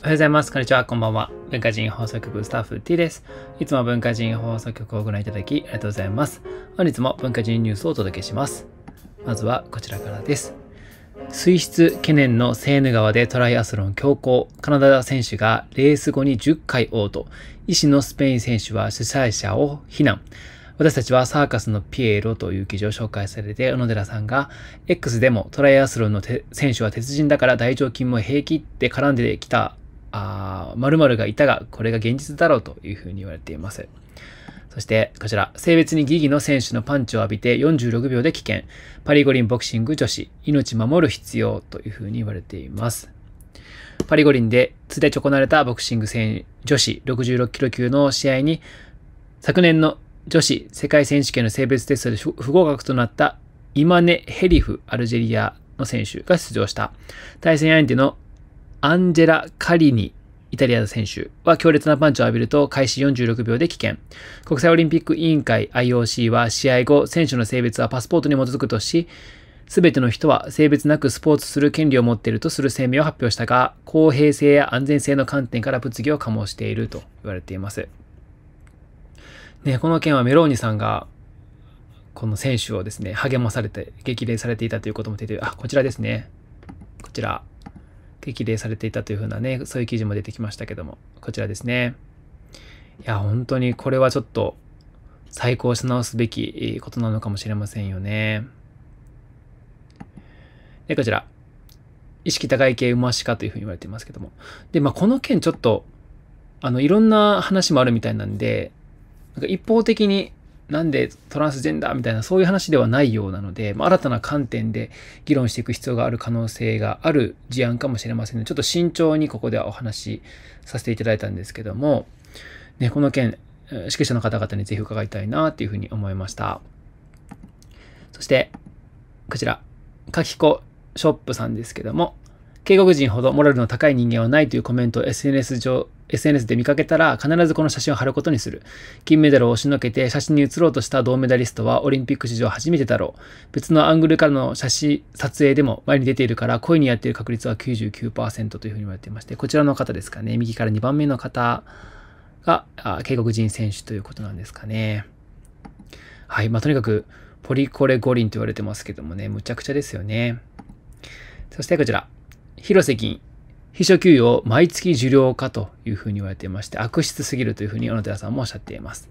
おはようございます。こんにちは。こんばんは。文化人放送局スタッフ T です。いつも文化人放送局をご覧いただきありがとうございます。本日も文化人ニュースをお届けします。まずはこちらからです。水質懸念のセーヌ川でトライアスロン強行。カナダ選手がレース後に10回オート。医師のスペイン選手は主催者を非難。私たちはサーカスのピエロという記事を紹介されて、小野寺さんが、X でもトライアスロンの選手は鉄人だから大腸菌も平気って絡んできたあ〇〇がいたが、これが現実だろうというふうに言われています。そして、こちら、性別に疑義の選手のパンチを浴びて46秒で棄権。パリ五輪ボクシング女子、命守る必要というふうに言われています。パリ五輪ででちょこなれたボクシング戦女子66キロ級の試合に、昨年の女子世界選手権の性別テストで不合格となったイマネ・ヘリフ・アルジェリアの選手が出場した。対戦相手のアンジェラ・カリニイタリアの選手は強烈なパンチを浴びると開始46秒で棄権。国際オリンピック委員会 IOC は試合後、選手の性別はパスポートに基づくとし、すべての人は性別なくスポーツする権利を持っているとする声明を発表したが、公平性や安全性の観点から物議を醸していると言われています。ね、この件はメローニさんが、この選手をですね、励まされて、激励されていたということも出て、あ、こちらですね。こちら。激励されていたというふうなね、そういう記事も出てきましたけども、こちらですね。いや、本当にこれはちょっと再考し直すべきことなのかもしれませんよね。で、こちら。意識高い系馬鹿というふうに言われていますけども。で、まあ、この件ちょっと、あの、いろんな話もあるみたいなんで、なんか一方的になんでトランスジェンダーみたいなそういう話ではないようなので、まあ、新たな観点で議論していく必要がある可能性がある事案かもしれませんので、ちょっと慎重にここではお話しさせていただいたんですけども、ね、この件、指揮者の方々にぜひ伺いたいなというふうに思いました。そして、こちら、かきこショップさんですけども、警国人ほどモラルの高い人間はないというコメントを SNS 上、SNS で見かけたら必ずこの写真を貼ることにする。金メダルを押しのけて写真に写ろうとした銅メダリストはオリンピック史上初めてだろう。別のアングルからの写真、撮影でも前に出ているから恋にやっている確率は99%というふうに言われていまして、こちらの方ですかね。右から2番目の方が、警国人選手ということなんですかね。はい。まあ、とにかく、ポリコレ五輪と言われてますけどもね、むちゃくちゃですよね。そしてこちら。広瀬金、秘書給与を毎月受領かというふうに言われていまして、悪質すぎるというふうに小野寺さんもおっしゃっています。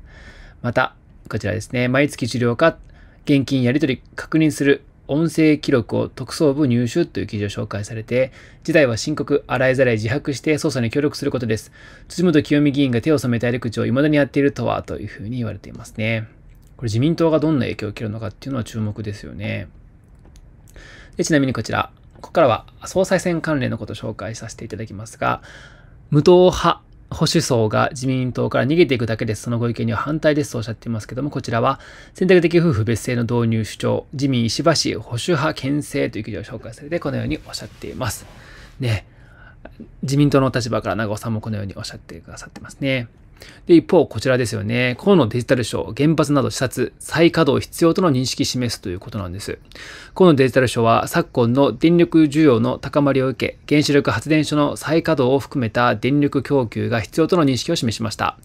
また、こちらですね、毎月受領か、現金やり取り確認する音声記録を特捜部入手という記事を紹介されて、事態は深刻、洗いざらい自白して捜査に協力することです。辻元清美議員が手を染めた入り口を未だにやっているとは、というふうに言われていますね。これ自民党がどんな影響を受けるのかっていうのは注目ですよね。でちなみにこちら、ここからは総裁選関連のことを紹介させていただきますが、無党派保守層が自民党から逃げていくだけです。そのご意見には反対ですとおっしゃっていますけども、こちらは選択的夫婦別姓の導入主張、自民石破氏保守派牽制という記事を紹介されて、このようにおっしゃっています。ね。自民党の立場から長尾さんもこのようにおっしゃってくださってますね。で、一方、こちらですよね。河野デジタル省、原発など視察、再稼働必要との認識示すということなんです。河野デジタル省は、昨今の電力需要の高まりを受け、原子力発電所の再稼働を含めた電力供給が必要との認識を示しました。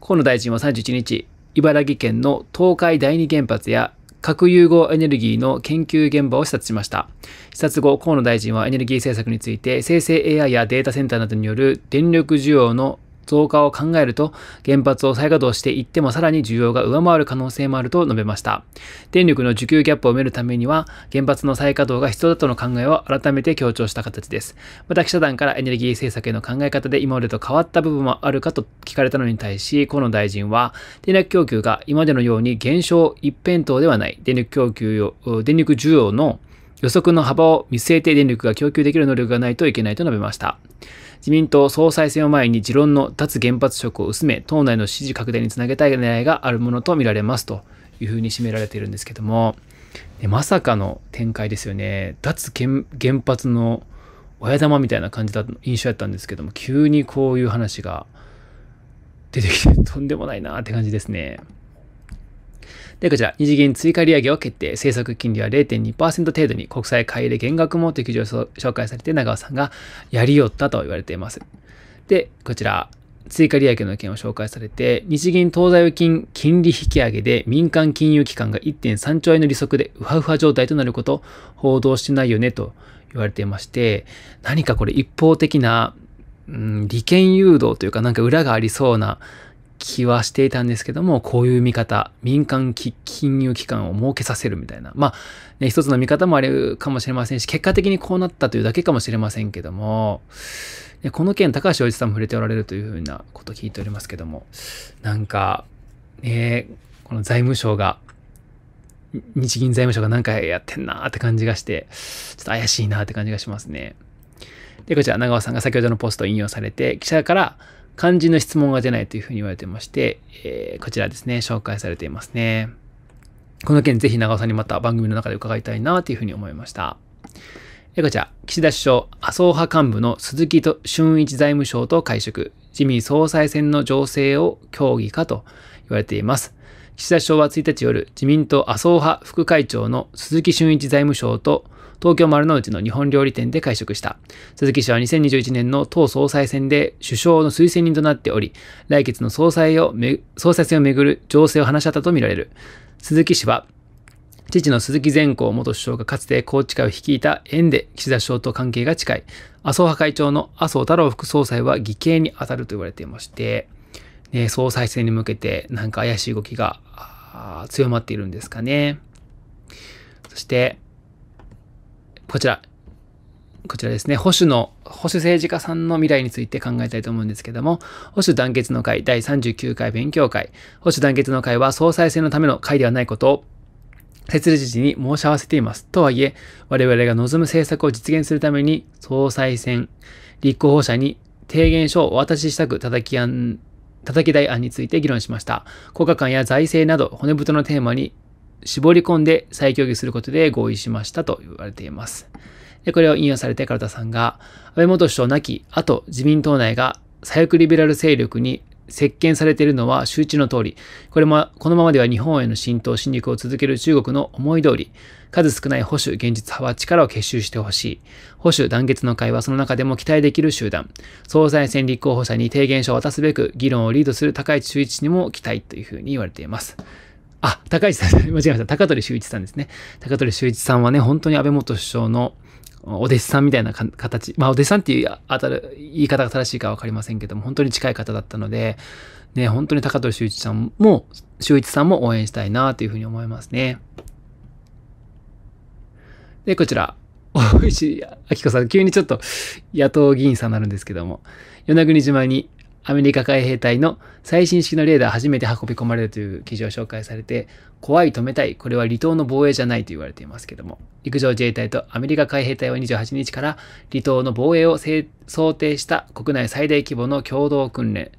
河野大臣は31日、茨城県の東海第二原発や核融合エネルギーの研究現場を視察しました。視察後、河野大臣はエネルギー政策について、生成 AI やデータセンターなどによる電力需要の増加を考えると、原発を再稼働していってもさらに需要が上回る可能性もあると述べました。電力の需給ギャップを埋めるためには、原発の再稼働が必要だとの考えを改めて強調した形です。また記者団からエネルギー政策への考え方で今までと変わった部分もあるかと聞かれたのに対し、河野大臣は、電力供給が今までのように減少一辺倒ではない、電力供給を、電力需要の予測の幅を見据えて電力が供給できる能力がないといけないと述べました。自民党総裁選を前に持論の脱原発色を薄め、党内の支持拡大につなげたい狙いがあるものとみられますというふうに占められているんですけども、まさかの展開ですよね。脱原発の親玉みたいな感じだ印象やったんですけども、急にこういう話が出てきてとんでもないなって感じですね。で、こちら、二次元追加利上げを決定。政策金利は0.2%程度に国債買い入れ減額も適上紹介されて、長尾さんがやりよったと言われています。で、こちら、追加利上げの件を紹介されて、日銀東西預金金利引き上げで民間金融機関が1.3兆円の利息でうわうわ状態となること、報道してないよねと言われていまして、何かこれ一方的な、うん、利権誘導というかなんか裏がありそうな気はしていたんですけども、こういう見方、民間金融機関を設けさせるみたいな、まあ、ね、一つの見方もあるかもしれませんし、結果的にこうなったというだけかもしれませんけども、ね、この件、高橋洋一さんも触れておられるというふうなこと聞いておりますけども、なんか、ね、この財務省が、日銀財務省がなんかやってんなーって感じがして、ちょっと怪しいなーって感じがしますね。で、こちら、長尾さんが先ほどのポストを引用されて、記者から、漢字の質問が出ないというふうに言われてまして、えー、こちらですね、紹介されていますね。この件ぜひ長尾さんにまた番組の中で伺いたいなというふうに思いました。えこちら、岸田首相、麻生派幹部の鈴木と俊一財務省と会食、自民総裁選の情勢を協議かと言われています。岸田首相は1日夜、自民党麻生派副会長の鈴木俊一財務省と東京丸の内の日本料理店で会食した。鈴木氏は2021年の党総裁選で首相の推薦人となっており、来月の総裁をめ、総裁選をめぐる情勢を話し合ったとみられる。鈴木氏は、父の鈴木善光元首相がかつて高知会を率いた縁で岸田首相と関係が近い。麻生派会長の麻生太郎副総裁は義兄に当たると言われていまして、ね、総裁選に向けてなんか怪しい動きが強まっているんですかね。そして、こちら、こちらですね、保守の、保守政治家さんの未来について考えたいと思うんですけども、保守団結の会第39回勉強会、保守団結の会は総裁選のための会ではないことを、設立時に申し合わせています。とはいえ、我々が望む政策を実現するために、総裁選、立候補者に提言書をお渡ししたく叩き案、叩き台案について議論しました。効果感や財政など骨太のテーマに絞り込んで再協議することで合意しましたと言われています。でこれを引用されて唐田さんが、安倍元首相亡き後自民党内が左翼リベラル勢力に席巻されているのは周知の通り、これも、このままでは日本への浸透、侵略を続ける中国の思い通り、数少ない保守、現実派は力を結集してほしい。保守団結の会はその中でも期待できる集団。総裁選立候補者に提言書を渡すべく、議論をリードする高市周一にも期待というふうに言われています。あ、高市さん、間違えました。高取修一さんですね。高取修一さんはね、本当に安倍元首相のお弟子さんみたいな形、まあ、お弟子さんっていうあたる言い方が正しいかわかりませんけども、本当に近い方だったので、ね、本当に高取修一さんも、修一さんも応援したいなというふうに思いますね。で、こちら、大石明子さん、急にちょっと野党議員さんになるんですけども、与那国島にアメリカ海兵隊の最新式のレーダー初めて運び込まれるという記事を紹介されて、怖い止めたい、これは離島の防衛じゃないと言われていますけども、陸上自衛隊とアメリカ海兵隊は28日から離島の防衛を想定した国内最大規模の共同訓練、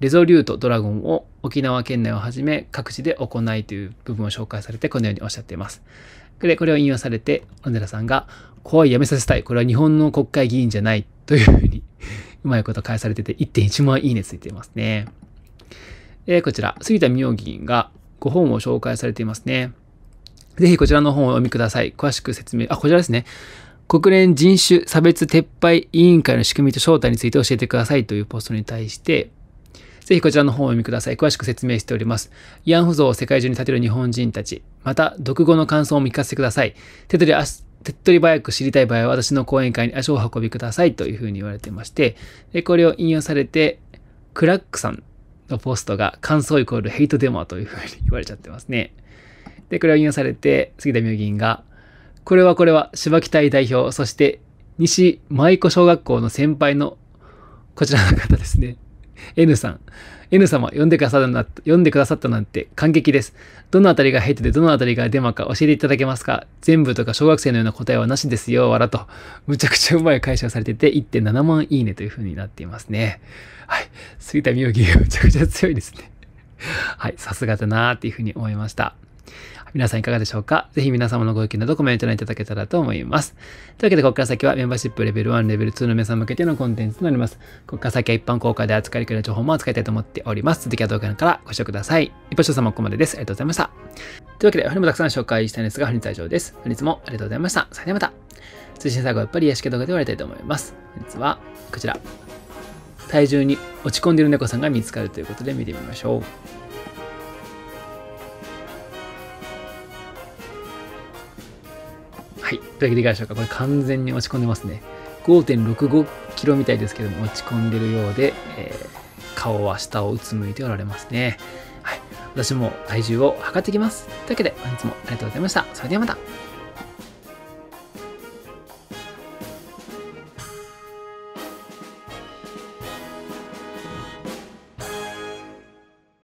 レゾリュートドラゴンを沖縄県内をはじめ各地で行いという部分を紹介されてこのようにおっしゃっています。で、これを引用されて、小野寺さんが、怖いやめさせたい。これは日本の国会議員じゃない。というふうにうまいこと返されてて1.1万いいねついてますね。えー、こちら、杉田明員が5本を紹介されていますね。ぜひこちらの本をお読みください。詳しく説明、あ、こちらですね。国連人種差別撤廃委員会の仕組みと正体について教えてくださいというポストに対して、ぜひこちらの本をお読みください。詳しく説明しております。慰安婦像を世界中に立てる日本人たち。また、読後の感想を見聞かせてください。手取り足手っ取り早く知りたい場合は私の講演会に足を運びくださいというふうに言われてまして、でこれを引用されて、クラックさんのポストが感想イコールヘイトデモというふうに言われちゃってますね。で、これを引用されて、杉田明議員が、これはこれは芝木隊代表、そして西舞子小学校の先輩のこちらの方ですね。N さん。N 様、読んでくださったな、読んでくださったなんて感激です。どのあたりがヘッドでどのあたりがデマか教えていただけますか全部とか小学生のような答えはなしですよ、わらと。むちゃくちゃうまい解釈されてて、1.7万いいねというふうになっていますね。はい。杉田美容儀、むちゃくちゃ強いですね。はい。さすがだなーっていうふうに思いました。皆さんいかがでしょうかぜひ皆様のご意見などコメント欄いただけたらと思います。というわけで、ここから先はメンバーシップレベル1、レベル2の皆さん向けてのコンテンツとなります。ここから先は一般公開で扱いるような情報も扱いたいと思っております。続きは動画からご視聴ください。一般視聴もここまでです。ありがとうございました。というわけで、本日もたくさん紹介したいんですが、本日は以上です。本日もありがとうございました。それではまた。通信最後はやっぱり癒し系動画で終わりたいと思います。本日はこちら。体重に落ち込んでいる猫さんが見つかるということで見てみましょう。いでしょうか。これ完全に落ち込んでますね。5.65キロみたいですけども、落ち込んでるようで、えー、顔は下をうつむいておられますね。はい。私も体重を測ってきます。というわけで、本日もありがとうございました。それではまた。